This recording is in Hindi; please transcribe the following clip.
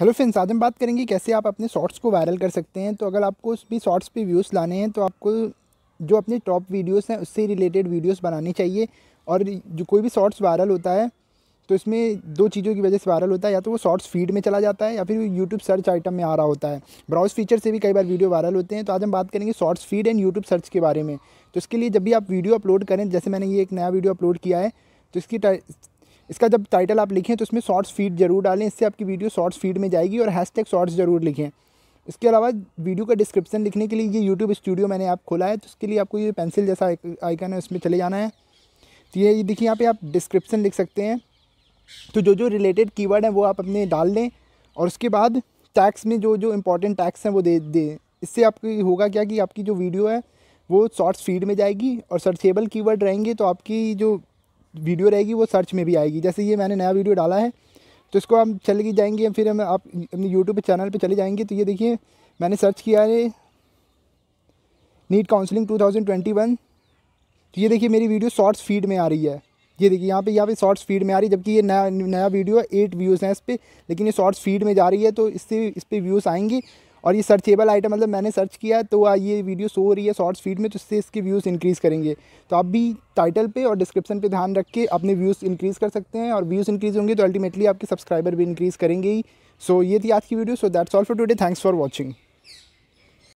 हेलो फ्रेंड्स आज हम बात करेंगे कैसे आप अपने शॉर्ट्स को वायरल कर सकते हैं तो अगर आपको उस भी शॉर्ट्स पे व्यूज़ लाने हैं तो आपको जो अपने टॉप वीडियोस हैं उससे रिलेटेड वीडियोस बनानी चाहिए और जो कोई भी शॉर्ट्स वायरल होता है तो इसमें दो चीज़ों की वजह से वायरल होता है या तो वो शॉर्ट्स फीड में चला जाता है या फिर यूट्यूब सर्च आइटम में आ रहा होता है ब्राउज फीचर से भी कई बार वीडियो वायरल होते हैं तो आज हम बात करेंगे shorts feed and YouTube search के बारे में तो इसके लिए जब भी आप वीडियो अपलोड करें जैसे मैंने ये एक नया वीडियो अपलोड किया है तो इसकी इसका जब टाइटल आप लिखें तो इसमें शॉर्ट्स फीड जरूर डालें इससे आपकी वीडियो शॉर्ट्स फीड में जाएगी और हैशटैग शॉर्ट्स जरूर लिखें इसके अलावा वीडियो का डिस्क्रिप्शन लिखने के लिए ये यूट्यूब स्टूडियो मैंने आप खोला है तो उसके लिए आपको ये पेंसिल जैसा आइकन है उसमें चले जाना है तो ये देखिए यहाँ पे आप डिस्क्रिप्शन लिख सकते हैं तो जो जो रिलेटेड कीवर्ड हैं वो आप अपने डाल दें और उसके बाद टैक्स में जो जो इम्पोर्टेंट टैक्स हैं वो दे दें इससे आपकी होगा क्या कि आपकी जो वीडियो है वो शॉर्ट्स फीड में जाएगी और सर्चेबल कीवर्ड रहेंगे तो आपकी जो वीडियो रहेगी वो सर्च में भी आएगी जैसे ये मैंने नया वीडियो डाला है तो इसको हम चले जाएंगे फिर हम आप अपने यूट्यूब चैनल पे चले जाएंगे तो ये देखिए मैंने सर्च किया है नीट काउंसलिंग 2021 तो ये देखिए मेरी वीडियो शॉर्ट्स फीड में आ रही है ये देखिए यहाँ पे यहाँ पे शॉर्ट्स फीड में आ रही है जबकि ये नया नया वीडियो है एट व्यूज़ हैं इस पर लेकिन ये शॉर्ट्स फीड में जा रही है तो इससे इस पर व्यूज़ आएंगी और ये सर्चेबल आइटम मतलब मैंने सर्च किया तो ये वीडियो शो हो रही है शॉर्ट्स फीड में तो इससे इसके व्यूज़ इंक्रीज़ करेंगे तो आप भी टाइटल पे और डिस्क्रिप्शन पे ध्यान रख के अपने व्यूज़ इंक्रीज़ कर सकते हैं और व्यूज़ इंक्रीज़ होंगे तो अल्टीमेटली आपके सब्सक्राइबर भी इंक्रीज़ करेंगे ही सो so, ये थी आज की video so that's all for today thanks for watching